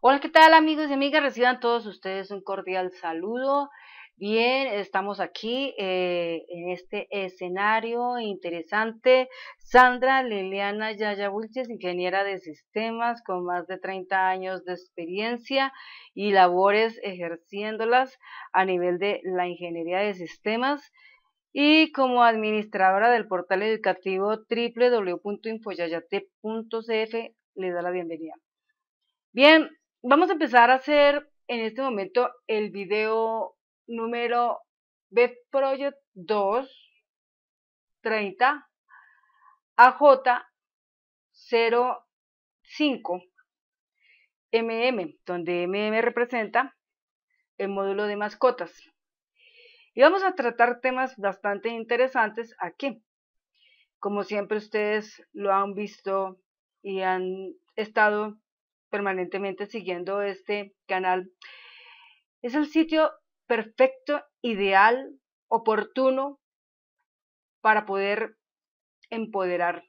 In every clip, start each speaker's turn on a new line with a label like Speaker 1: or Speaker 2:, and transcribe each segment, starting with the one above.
Speaker 1: Hola, ¿qué tal amigos y amigas? Reciban todos ustedes un cordial saludo. Bien, estamos aquí eh, en este escenario interesante. Sandra Liliana Yaya Bulches, ingeniera de sistemas con más de 30 años de experiencia y labores ejerciéndolas a nivel de la ingeniería de sistemas y como administradora del portal educativo www.infoyayate.cf le da la bienvenida. Bien, Vamos a empezar a hacer en este momento el video número beproject Project 2 30 AJ 05 MM, donde MM representa el módulo de mascotas. Y vamos a tratar temas bastante interesantes aquí. Como siempre ustedes lo han visto y han estado permanentemente siguiendo este canal, es el sitio perfecto, ideal, oportuno para poder empoderar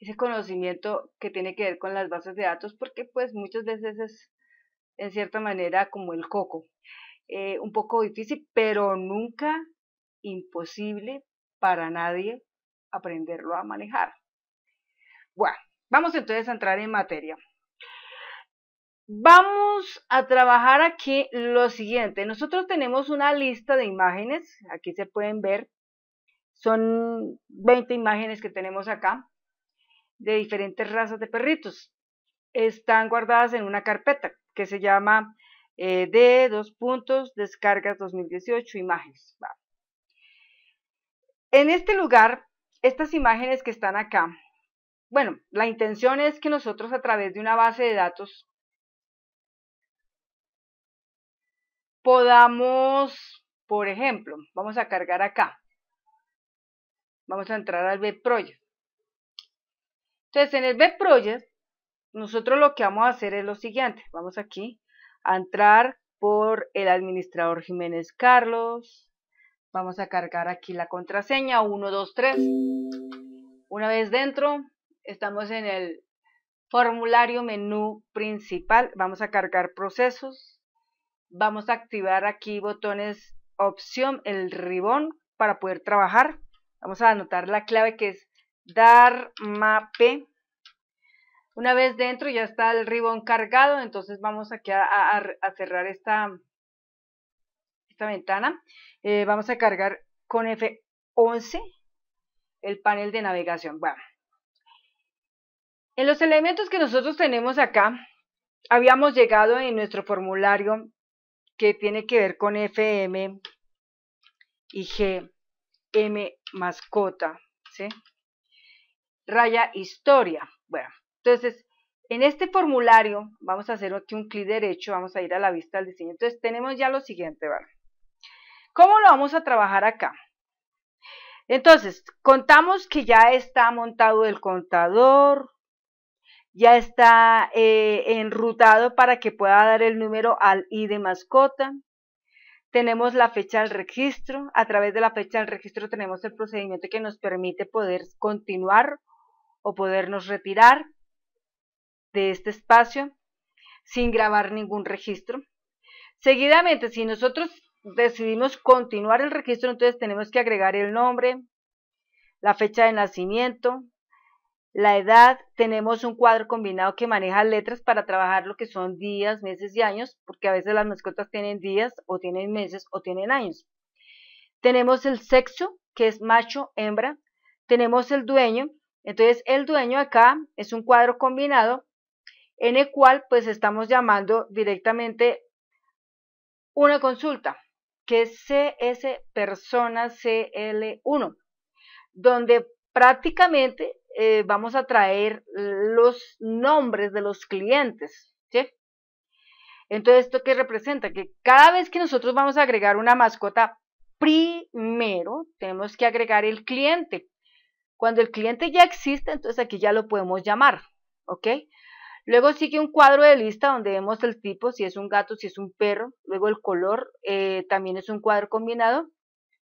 Speaker 1: ese conocimiento que tiene que ver con las bases de datos, porque pues muchas veces es en cierta manera como el coco, eh, un poco difícil, pero nunca imposible para nadie aprenderlo a manejar. Bueno, vamos entonces a entrar en materia. Vamos a trabajar aquí lo siguiente. Nosotros tenemos una lista de imágenes, aquí se pueden ver. Son 20 imágenes que tenemos acá de diferentes razas de perritos. Están guardadas en una carpeta que se llama eh, d de dos puntos, descargas 2018, imágenes. En este lugar, estas imágenes que están acá, bueno, la intención es que nosotros a través de una base de datos podamos, por ejemplo, vamos a cargar acá. Vamos a entrar al BEPROJECT, project Entonces, en el BEPROJECT, project nosotros lo que vamos a hacer es lo siguiente. Vamos aquí a entrar por el administrador Jiménez Carlos. Vamos a cargar aquí la contraseña 123. Una vez dentro, estamos en el formulario menú principal. Vamos a cargar procesos. Vamos a activar aquí botones opción, el ribón para poder trabajar. Vamos a anotar la clave que es dar mape. Una vez dentro ya está el ribón cargado, entonces vamos aquí a, cerrar esta, esta ventana. Eh, vamos a cargar con F11 el panel de navegación. Bueno, en los elementos que nosotros tenemos acá, habíamos llegado en nuestro formulario que tiene que ver con FM y gm mascota, ¿sí? Raya historia. Bueno, entonces, en este formulario, vamos a hacer aquí un clic derecho, vamos a ir a la vista del diseño. Entonces, tenemos ya lo siguiente, ¿vale? ¿Cómo lo vamos a trabajar acá? Entonces, contamos que ya está montado el contador, ya está eh, enrutado para que pueda dar el número al I de mascota. Tenemos la fecha del registro. A través de la fecha del registro tenemos el procedimiento que nos permite poder continuar o podernos retirar de este espacio sin grabar ningún registro. Seguidamente, si nosotros decidimos continuar el registro, entonces tenemos que agregar el nombre, la fecha de nacimiento, la edad, tenemos un cuadro combinado que maneja letras para trabajar lo que son días, meses y años, porque a veces las mascotas tienen días o tienen meses o tienen años. Tenemos el sexo, que es macho, hembra. Tenemos el dueño. Entonces, el dueño acá es un cuadro combinado en el cual pues estamos llamando directamente una consulta, que es CS persona CL1, donde prácticamente eh, vamos a traer los nombres de los clientes, Entonces, ¿esto qué representa? Que cada vez que nosotros vamos a agregar una mascota, primero tenemos que agregar el cliente. Cuando el cliente ya existe, entonces aquí ya lo podemos llamar, ¿ok? Luego sigue un cuadro de lista donde vemos el tipo, si es un gato, si es un perro. Luego el color, eh, también es un cuadro combinado,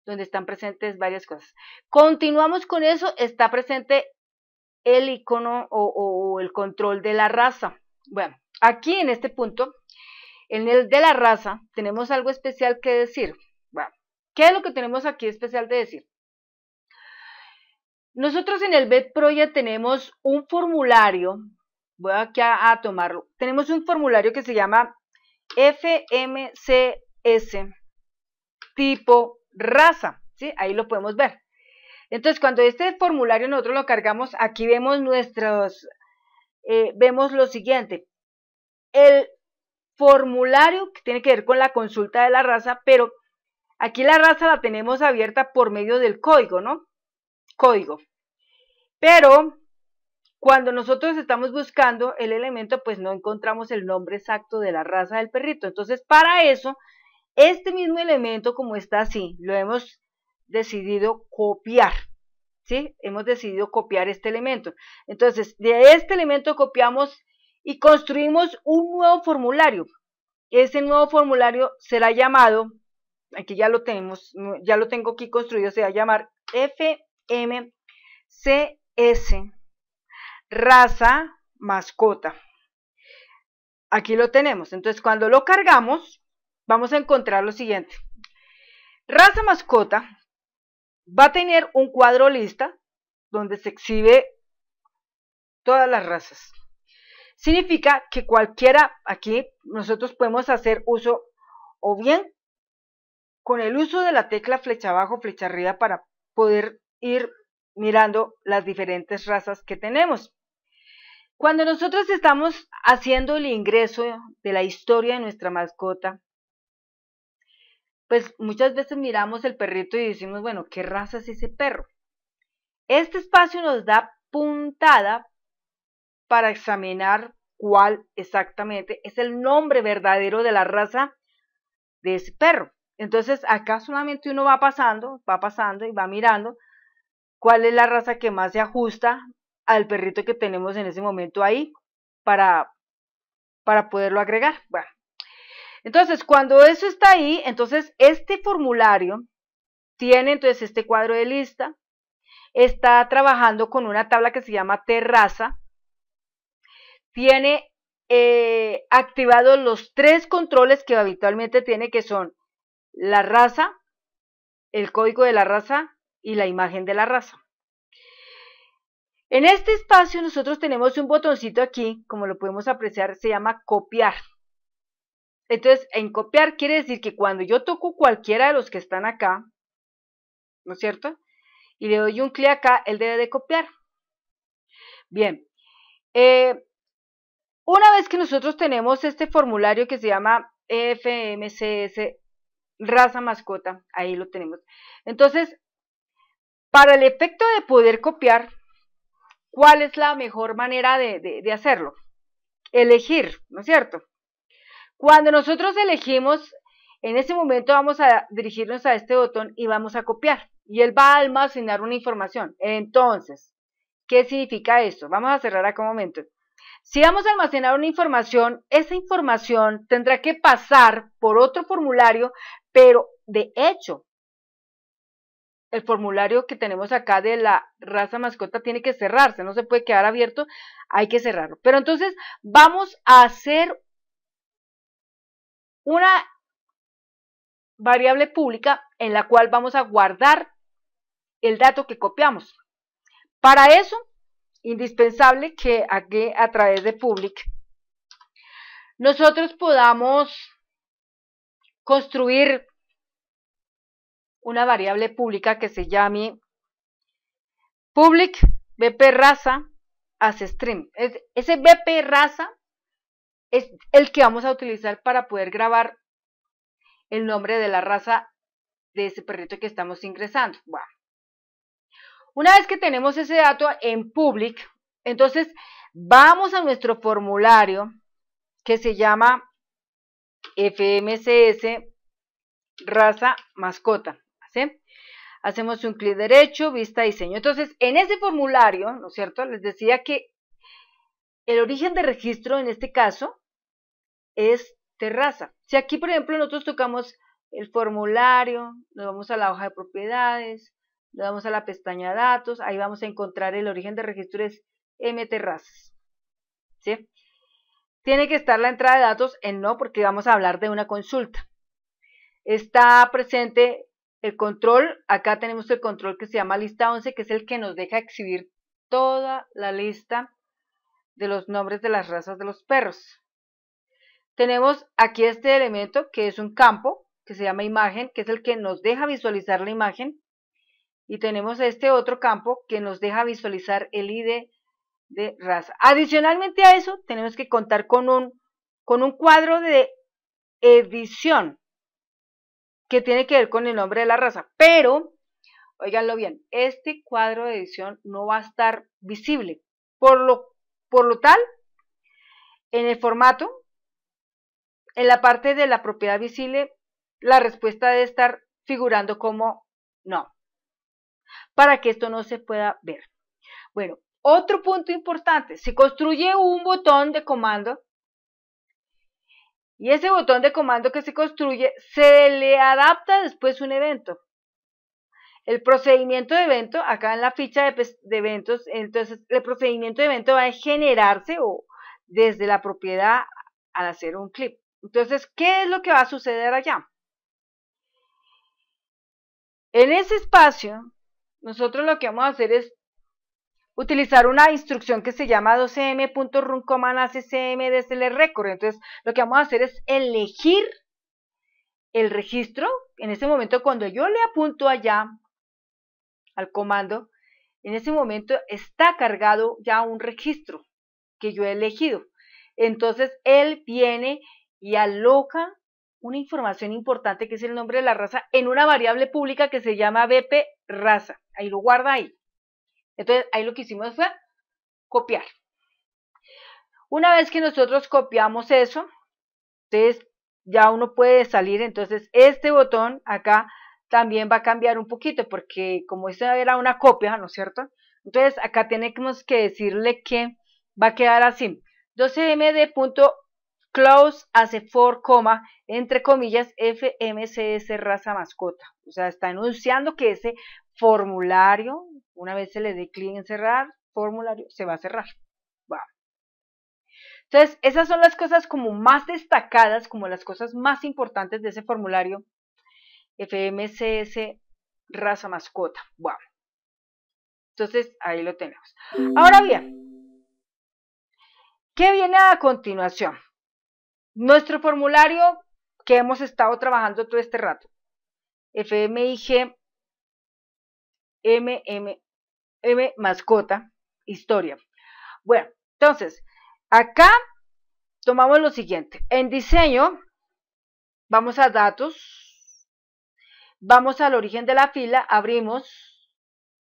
Speaker 1: donde están presentes varias cosas. Continuamos con eso, está presente el icono o, el control de la raza. Bueno, aquí en este punto, en el de la raza, tenemos algo especial que decir. Bueno, ¿qué es lo que tenemos aquí especial de decir? Nosotros en el BED ya tenemos un formulario, voy aquí a, a, tomarlo, tenemos un formulario que se llama FMCS tipo raza, ¿sí? Ahí lo podemos ver. Entonces, cuando este formulario nosotros lo cargamos, aquí vemos nuestros, eh, vemos lo siguiente. El formulario que tiene que ver con la consulta de la raza, pero aquí la raza la tenemos abierta por medio del código, ¿no? Código. Pero cuando nosotros estamos buscando el elemento, pues no encontramos el nombre exacto de la raza del perrito. Entonces, para eso, este mismo elemento, como está así, lo hemos decidido copiar. ¿Sí? Hemos decidido copiar este elemento. Entonces, de este elemento copiamos y construimos un nuevo formulario. Ese nuevo formulario será llamado, aquí ya lo tenemos, ya lo tengo aquí construido, se va a llamar FMCS, raza mascota. Aquí lo tenemos. Entonces, cuando lo cargamos, vamos a encontrar lo siguiente. Raza mascota va a tener un cuadro lista donde se exhibe todas las razas. Significa que cualquiera, aquí nosotros podemos hacer uso o bien con el uso de la tecla flecha abajo, flecha arriba para poder ir mirando las diferentes razas que tenemos. Cuando nosotros estamos haciendo el ingreso de la historia de nuestra mascota, pues muchas veces miramos el perrito y decimos, bueno, ¿qué raza es ese perro? Este espacio nos da puntada para examinar cuál exactamente es el nombre verdadero de la raza de ese perro. Entonces acá solamente uno va pasando, va pasando y va mirando cuál es la raza que más se ajusta al perrito que tenemos en ese momento ahí para, para poderlo agregar. Bueno, entonces, cuando eso está ahí, entonces este formulario tiene entonces este cuadro de lista, está trabajando con una tabla que se llama terraza, tiene eh, activados los tres controles que habitualmente tiene, que son la raza, el código de la raza y la imagen de la raza. En este espacio nosotros tenemos un botoncito aquí, como lo podemos apreciar, se llama copiar. Entonces, en copiar quiere decir que cuando yo toco cualquiera de los que están acá, ¿no es cierto? Y le doy un clic acá, él debe de copiar. Bien. Eh, una vez que nosotros tenemos este formulario que se llama FMCS raza mascota, ahí lo tenemos. Entonces, para el efecto de poder copiar, ¿cuál es la mejor manera de hacerlo? Elegir, ¿no es cierto? Cuando nosotros elegimos, en ese momento vamos a dirigirnos a este botón y vamos a copiar. Y él va a almacenar una información. Entonces, ¿qué significa esto? Vamos a cerrar acá un momento. Si vamos a almacenar una información, esa información tendrá que pasar por otro formulario, pero de hecho, el formulario que tenemos acá de la raza mascota tiene que cerrarse, no se puede quedar abierto, hay que cerrarlo. Pero entonces vamos a hacer una variable pública en la cual vamos a guardar el dato que copiamos. Para eso, indispensable que aquí a través de public nosotros podamos construir una variable pública que se llame public bp raza as stream. Ese bp raza es el que vamos a utilizar para poder grabar el nombre de la raza de ese perrito que estamos ingresando. Una vez que tenemos ese dato en public, entonces vamos a nuestro formulario que se llama FMCS raza mascota. ¿sí? Hacemos un clic derecho, vista diseño. Entonces, en ese formulario, ¿no es cierto? Les decía que el origen de registro en este caso es terraza. Si aquí, por ejemplo, nosotros tocamos el formulario, nos vamos a la hoja de propiedades, nos vamos a la pestaña datos, ahí vamos a encontrar el origen de registro es M terrazas. ¿sí? Tiene que estar la entrada de datos en no porque vamos a hablar de una consulta. Está presente el control, acá tenemos el control que se llama lista 11, que es el que nos deja exhibir toda la lista de los nombres de las razas de los perros tenemos aquí este elemento que es un campo que se llama imagen, que es el que nos deja visualizar la imagen. Y tenemos este otro campo que nos deja visualizar el ID de raza. Adicionalmente a eso, tenemos que contar con un, con un cuadro de edición que tiene que ver con el nombre de la raza. Pero, oiganlo bien, este cuadro de edición no va a estar visible. Por lo, por lo tal, en el formato en la parte de la propiedad visible, la respuesta debe estar figurando como no, para que esto no se pueda ver. Bueno, otro punto importante, se construye un botón de comando y ese botón de comando que se construye se le adapta después un evento. El procedimiento de evento, acá en la ficha de, pues, de eventos, entonces el procedimiento de evento va a generarse o desde la propiedad al hacer un clip. Entonces, ¿qué es lo que va a suceder allá? En ese espacio, nosotros lo que vamos a hacer es utilizar una instrucción que se llama 2 mruncomanacm desde el record. Entonces, lo que vamos a hacer es elegir el registro. En ese momento, cuando yo le apunto allá al comando, en ese momento está cargado ya un registro que yo he elegido. Entonces, él viene y aloca una información importante que es el nombre de la raza en una variable pública que se llama BP raza. Ahí lo guarda ahí. Entonces, ahí lo que hicimos fue copiar. Una vez que nosotros copiamos eso, entonces ya uno puede salir, entonces este botón acá también va a cambiar un poquito, porque como esta era una copia, ¿no es cierto? Entonces acá tenemos que decirle que va a quedar así, 12 punto hace for coma, entre comillas, FMCS raza mascota. O sea, está anunciando que ese formulario, una vez se le dé clic en cerrar, formulario, se va a cerrar. Wow. Entonces, esas son las cosas como más destacadas, como las cosas más importantes de ese formulario FMCS raza mascota. Wow. Entonces, ahí lo tenemos. Ahora bien, ¿qué viene a continuación? Nuestro formulario que hemos estado trabajando todo este rato. FMIG m M mascota, historia. Bueno, entonces, acá tomamos lo siguiente. En diseño, vamos a datos, vamos al origen de la fila, abrimos,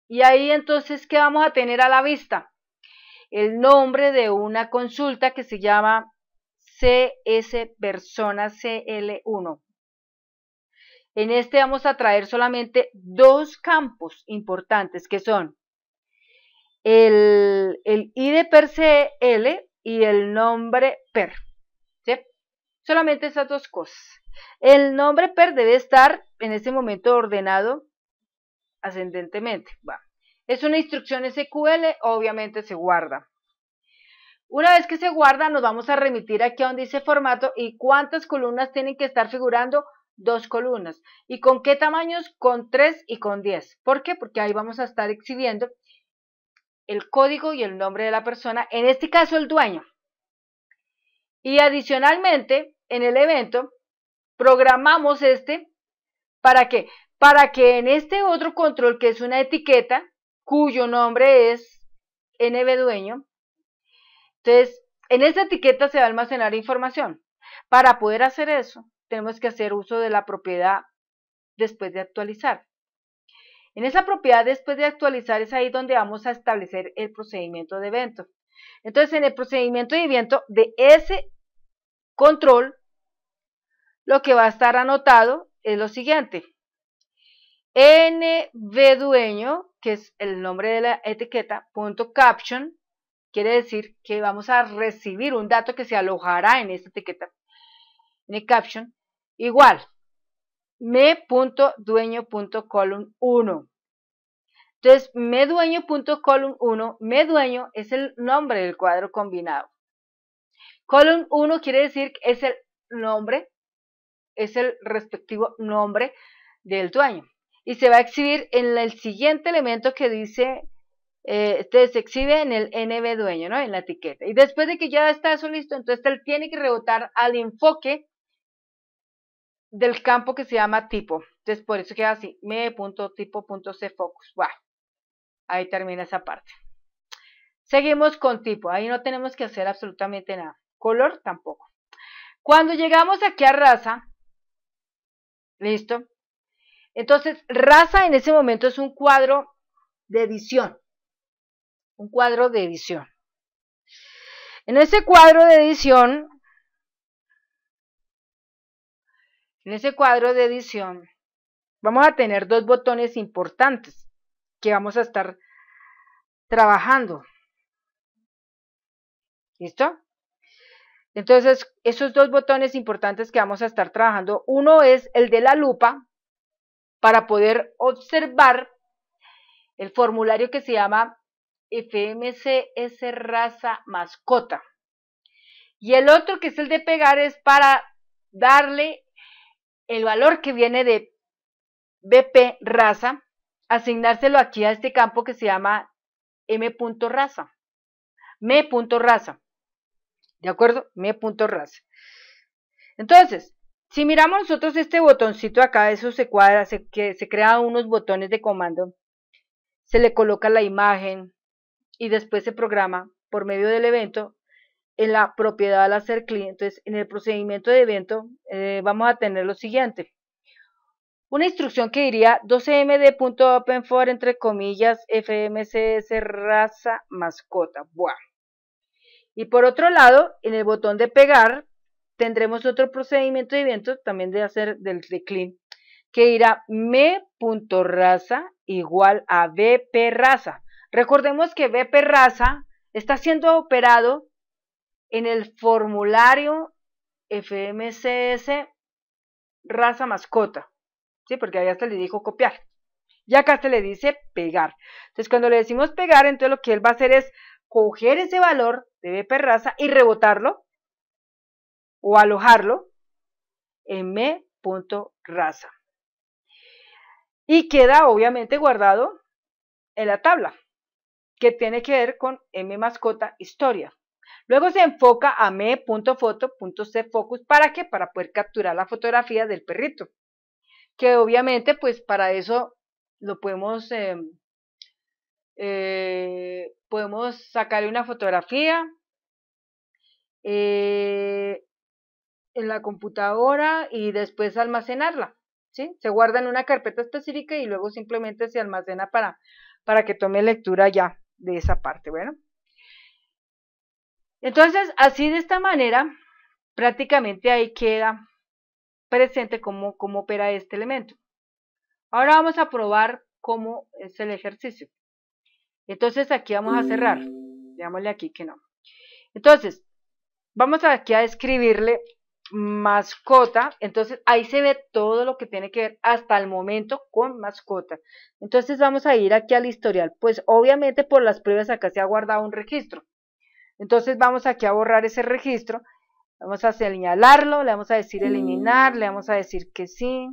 Speaker 1: y ahí entonces, ¿qué vamos a tener a la vista? El nombre de una consulta que se llama CS persona CL1. En este vamos a traer solamente dos campos importantes que son el, el ID per y el nombre per. ¿sí? Solamente esas dos cosas. El nombre per debe estar en este momento ordenado ascendentemente. va. es una instrucción SQL, obviamente se guarda. Una vez que se guarda, nos vamos a remitir aquí a donde dice formato y cuántas columnas tienen que estar figurando. Dos columnas. ¿Y con qué tamaños? Con 3 y con 10. ¿Por qué? Porque ahí vamos a estar exhibiendo el código y el nombre de la persona, en este caso el dueño. Y adicionalmente, en el evento, programamos este, ¿para qué? Para que en este otro control, que es una etiqueta, cuyo nombre es nbDueño, entonces, en esa etiqueta se va a almacenar información. Para poder hacer eso, tenemos que hacer uso de la propiedad después de actualizar. En esa propiedad después de actualizar es ahí donde vamos a establecer el procedimiento de evento. Entonces, en el procedimiento de evento de ese control, lo que va a estar anotado es lo siguiente. NB dueño, que es el nombre de la etiqueta, punto caption, Quiere decir que vamos a recibir un dato que se alojará en esta etiqueta, en el caption, igual, me.dueño.column1. Entonces, medueño.column1, medueño es el nombre del cuadro combinado. Column 1 quiere decir que es el nombre, es el respectivo nombre del dueño. Y se va a exhibir en el siguiente elemento que dice este, se exhibe en el NB dueño, ¿no? En la etiqueta. Y después de que ya está eso listo, entonces él tiene que rebotar al enfoque del campo que se llama tipo. Entonces por eso queda así, Me.tipo.cfocus focus. Ahí termina esa parte. Seguimos con tipo, ahí no tenemos que hacer absolutamente nada. Color tampoco. Cuando llegamos aquí a raza, listo. Entonces, raza en ese momento es un cuadro de edición un cuadro de edición. En ese cuadro de edición, en ese cuadro de edición, vamos a tener dos botones importantes que vamos a estar trabajando. ¿Listo? Entonces, esos dos botones importantes que vamos a estar trabajando, uno es el de la lupa para poder observar el formulario que se llama fmcs raza mascota. Y el otro que es el de pegar es para darle el valor que viene de BP raza, asignárselo aquí a este campo que se llama M. raza. raza. ¿De acuerdo? M. raza. Entonces, si miramos nosotros este botoncito acá, eso se cuadra, se crean unos botones de comando, se le coloca la imagen, y después se programa por medio del evento en la propiedad al hacer clientes. Entonces, en el procedimiento de evento eh, vamos a tener lo siguiente. Una instrucción que diría 12md.openfor entre comillas fmcs raza mascota. Y por otro lado, en el botón de pegar tendremos otro procedimiento de evento también de hacer del de clean que irá me.raza igual a bp raza. Recordemos que B. raza está siendo operado en el formulario FMCS raza mascota, ¿sí? Porque ahí hasta le dijo copiar. Y acá se le dice pegar. Entonces, cuando le decimos pegar, entonces lo que él va a hacer es coger ese valor de BP raza y rebotarlo o alojarlo en m.raza. Y queda obviamente guardado en la tabla que tiene que ver con M mascota historia. Luego se enfoca a me.foto.cfocus para qué? Para poder capturar la fotografía del perrito. Que obviamente, pues para eso lo podemos, em, eh, podemos sacarle una fotografía eh, en la computadora y después almacenarla. ¿sí? Se guarda en una carpeta específica y luego simplemente se almacena para, para que tome lectura ya de esa parte, bueno. Entonces, así de esta manera, prácticamente ahí queda presente cómo, cómo opera este elemento. Ahora vamos a probar cómo es el ejercicio. Entonces aquí vamos a cerrar. Veámosle aquí que no. Entonces, vamos aquí a escribirle mascota, entonces ahí se ve todo lo que tiene que ver hasta el momento con mascota. Entonces vamos a ir aquí al historial, pues obviamente por las pruebas acá se ha guardado un registro. Entonces vamos aquí a borrar ese registro, vamos a señalarlo, le vamos a decir eliminar, le vamos a decir que sí.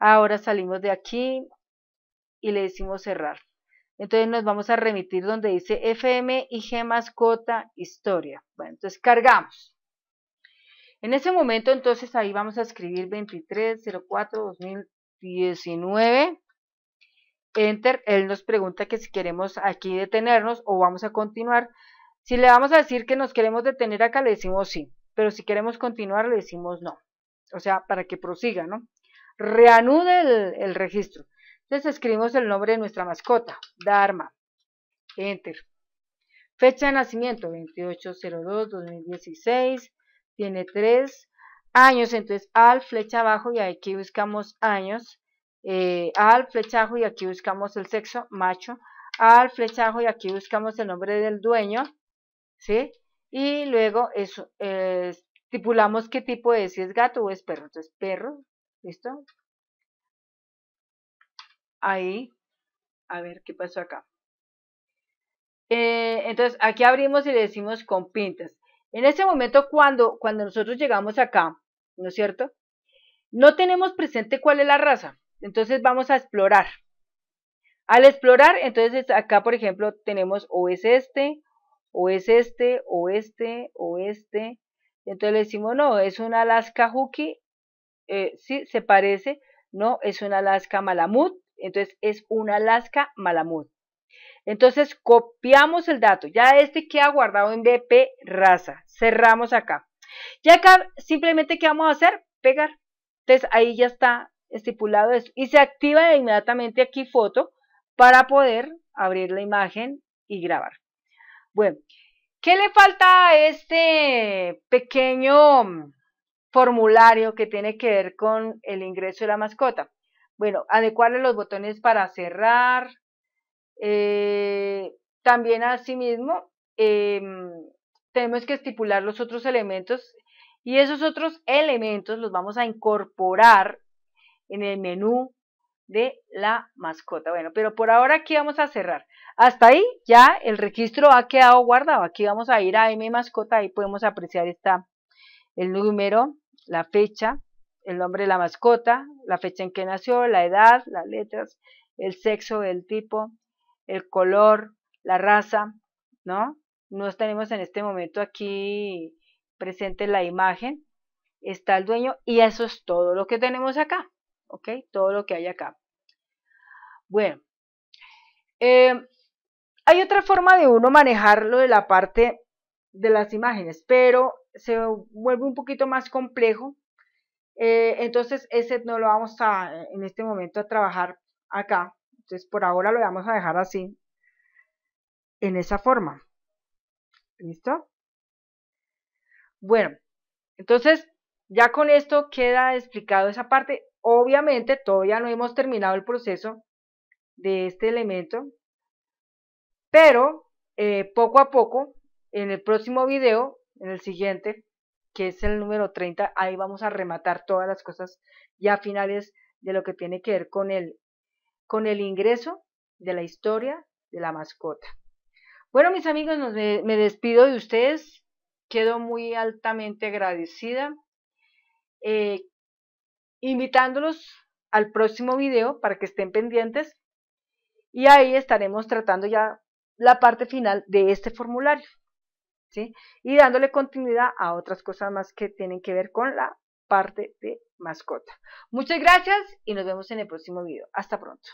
Speaker 1: Ahora salimos de aquí y le decimos cerrar. Entonces nos vamos a remitir donde dice FM, G mascota, historia. Bueno, entonces cargamos. En ese momento, entonces, ahí vamos a escribir 2304-2019. Enter. Él nos pregunta que si queremos aquí detenernos o vamos a continuar. Si le vamos a decir que nos queremos detener acá, le decimos sí. Pero si queremos continuar, le decimos no. O sea, para que prosiga, ¿no? Reanude el, registro. Entonces escribimos el nombre de nuestra mascota, Dharma. Enter. Fecha de nacimiento, 2802-2016 tiene tres años, entonces al flecha abajo y aquí buscamos años, eh, al flechajo y aquí buscamos el sexo, macho, al flechajo y aquí buscamos el nombre del dueño, ¿sí? Y luego eso, eh, estipulamos qué tipo es, si es gato o es perro, entonces perro, ¿listo? Ahí, a ver qué pasó acá. Eh, entonces aquí abrimos y le decimos con pintas. En ese momento, cuando, cuando nosotros llegamos acá, ¿no es cierto? No tenemos presente cuál es la raza, entonces vamos a explorar. Al explorar, entonces acá, por ejemplo, tenemos o es este, o es este, o este, o este. Entonces le decimos, no, es un Alaska Hookie, eh, sí, se parece, no, es un Alaska Malamut, entonces es un Alaska Malamut. Entonces copiamos el dato, ya este ha guardado en BP raza, cerramos acá. Y acá simplemente ¿qué vamos a hacer? Pegar. Entonces ahí ya está estipulado esto. Y se activa inmediatamente aquí foto para poder abrir la imagen y grabar. Bueno, ¿qué le falta a este pequeño formulario que tiene que ver con el ingreso de la mascota? Bueno, adecuarle los botones para cerrar, eh, también asimismo em, tenemos que estipular los otros elementos y esos otros elementos los vamos a incorporar en el menú de la mascota. Bueno, pero por ahora aquí vamos a cerrar. Hasta ahí ya el registro ha quedado guardado. Aquí vamos a ir a M mascota, ahí podemos apreciar esta, el número, la fecha, el nombre de la mascota, la fecha en que nació, la edad, las letras, el sexo, el tipo, el color, la raza, ¿no? no tenemos en este momento aquí presente la imagen, está el dueño y eso es todo lo que tenemos acá, ¿ok? Todo lo que hay acá. Bueno, eh, hay otra forma de uno manejarlo de la parte de las imágenes, pero se vuelve un poquito más complejo. Eh, entonces, ese no lo vamos a, en este momento a trabajar acá. Entonces, por ahora lo vamos a dejar así, en esa forma. ¿Listo? Bueno, entonces ya con esto queda explicado esa parte. Obviamente todavía no hemos terminado el proceso de este elemento, pero eh, poco a poco, en el próximo video, en el siguiente, que es el número 30, ahí vamos a rematar todas las cosas ya finales de lo que tiene que ver con el con el ingreso de la historia de la mascota. Bueno, mis amigos, me, despido de ustedes. Quedo muy altamente agradecida. Eh, invitándolos al próximo video para que estén pendientes y ahí estaremos tratando ya la parte final de este formulario ¿sí? y dándole continuidad a otras cosas más que tienen que ver con la parte de mascota. Muchas gracias y nos vemos en el próximo video. Hasta pronto.